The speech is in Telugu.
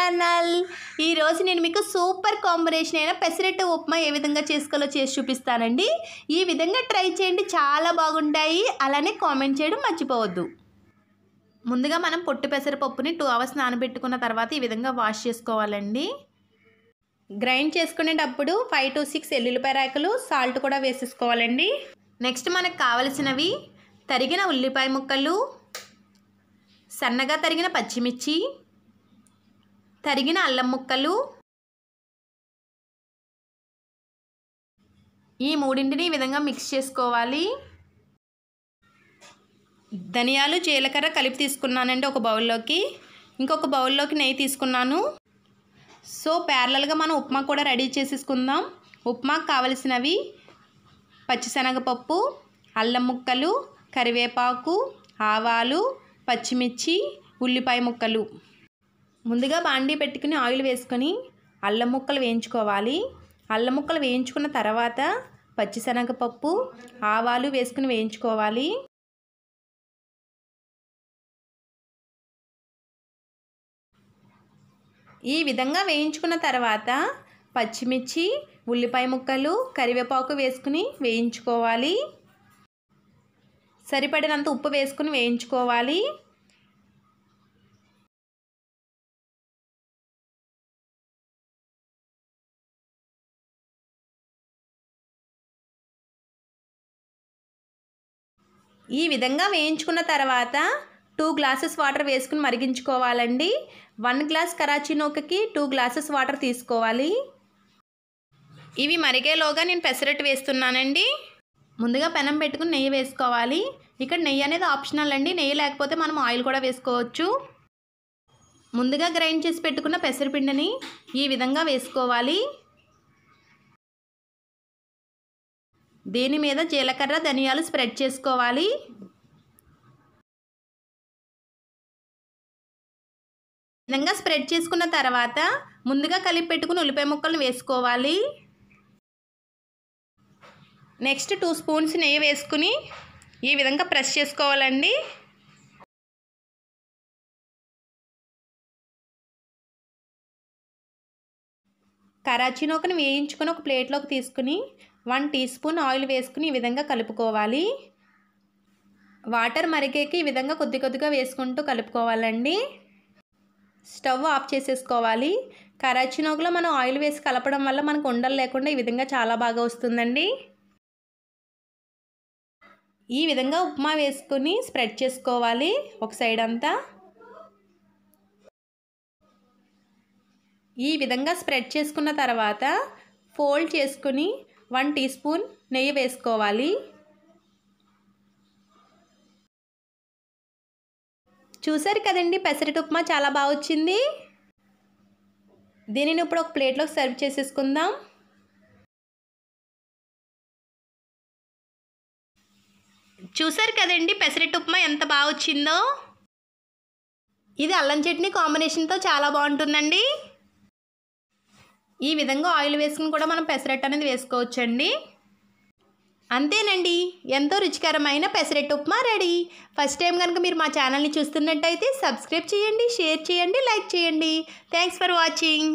ఛానల్ ఈరోజు నేను మీకు సూపర్ కాంబినేషన్ అయిన పెసరెట్టు ఉప్మా ఏ విధంగా చేసుకోవాలో చేసి చూపిస్తానండి ఈ విధంగా ట్రై చేయండి చాలా బాగుంటాయి అలానే కామెంట్ చేయడం మర్చిపోవద్దు ముందుగా మనం పొట్టు పెసరపప్పుని టూ అవర్స్ నానబెట్టుకున్న తర్వాత ఈ విధంగా వాష్ చేసుకోవాలండి గ్రైండ్ చేసుకునేటప్పుడు ఫైవ్ టు సిక్స్ ఎల్లుల్లిపాయ రాకలు సాల్ట్ కూడా వేసేసుకోవాలండి నెక్స్ట్ మనకు కావలసినవి తరిగిన ఉల్లిపాయ ముక్కలు సన్నగా తరిగిన పచ్చిమిర్చి తరిగిన అల్లం ముక్కలు ఈ మూడింటిని ఈ విధంగా మిక్స్ చేసుకోవాలి ధనియాలు జీలకర్ర కలిపి తీసుకున్నానండి ఒక బౌల్లోకి ఇంకొక బౌల్లోకి నెయ్యి తీసుకున్నాను సో ప్యారలల్గా మనం ఉప్మా కూడా రెడీ చేసేసుకుందాం ఉప్మాకు కావలసినవి పచ్చిశనగపప్పు అల్లం ముక్కలు కరివేపాకు ఆవాలు పచ్చిమిర్చి ఉల్లిపాయ ముక్కలు ముందుగా బాండీ పెట్టుకుని ఆయిల్ వేసుకొని అల్లం ముక్కలు వేయించుకోవాలి అల్లం ముక్కలు వేయించుకున్న తర్వాత పచ్చిశనగపప్పు ఆవాలు వేసుకుని వేయించుకోవాలి ఈ విధంగా వేయించుకున్న తర్వాత పచ్చిమిర్చి ఉల్లిపాయ ముక్కలు కరివేపాకు వేసుకుని వేయించుకోవాలి సరిపడినంత ఉప్పు వేసుకుని వేయించుకోవాలి ఈ విధంగా వేయించుకున్న తర్వాత టూ గ్లాసెస్ వాటర్ వేసుకుని మరిగించుకోవాలండి వన్ గ్లాస్ కరాచీ నూకకి టూ గ్లాసెస్ వాటర్ తీసుకోవాలి ఇవి మరిగేలోగా నేను పెసరట్టు వేస్తున్నానండి ముందుగా పెనం పెట్టుకుని నెయ్యి వేసుకోవాలి ఇక్కడ నెయ్యి అనేది ఆప్షనల్ అండి నెయ్యి లేకపోతే మనం ఆయిల్ కూడా వేసుకోవచ్చు ముందుగా గ్రైండ్ చేసి పెట్టుకున్న పెసరపిండిని ఈ విధంగా వేసుకోవాలి దీని మీద జీలకర్ర ధనియాలు స్ప్రెడ్ చేసుకోవాలి విధంగా స్ప్రెడ్ చేసుకున్న తర్వాత ముందుగా కలిపి పెట్టుకుని ఉల్లిపాయ ముక్కలను వేసుకోవాలి నెక్స్ట్ టూ స్పూన్స్ నెయ్యి వేసుకుని ఈ విధంగా ప్రెస్ చేసుకోవాలండి కరాచీనోకను నూకను వేయించుకొని ఒక ప్లేట్లోకి తీసుకుని వన్ టీ స్పూన్ ఆయిల్ వేసుకుని ఈ విధంగా కలుపుకోవాలి వాటర్ మరిగేకి ఈ విధంగా కొద్ది కొద్దిగా వేసుకుంటూ కలుపుకోవాలండి స్టవ్ ఆఫ్ చేసేసుకోవాలి కరాచినోగులో మనం ఆయిల్ వేసి కలపడం వల్ల మనకు ఉండలు లేకుండా ఈ విధంగా చాలా బాగా వస్తుందండి ఈ విధంగా ఉప్మా వేసుకొని స్ప్రెడ్ చేసుకోవాలి ఒక సైడ్ అంతా ఈ విధంగా స్ప్రెడ్ చేసుకున్న తర్వాత ఫోల్డ్ చేసుకుని వన్ టీ స్పూన్ నెయ్యి వేసుకోవాలి చూసారు కదండి పెసరట్టు ఉప్మా చాలా బాగా వచ్చింది దీనిని ఇప్పుడు ఒక ప్లేట్లోకి సర్వ్ చేసేసుకుందాం చూసారు కదండి పెసరట్టు ఉప్మా ఎంత బాగా వచ్చిందో ఇది అల్లం చట్నీ కాంబినేషన్తో చాలా బాగుంటుందండి ఈ విధంగా ఆయిల్ వేసుకుని కూడా మనం పెసరెట్ అనేది వేసుకోవచ్చండి అంతేనండి ఎంతో రుచికరమైన pesarattu upma ready first time కనుక మీరు మా ఛానల్ని చూస్తున్నట్టయితే సబ్స్క్రైబ్ చేయండి షేర్ చేయండి లైక్ చేయండి థ్యాంక్స్ ఫర్ వాచింగ్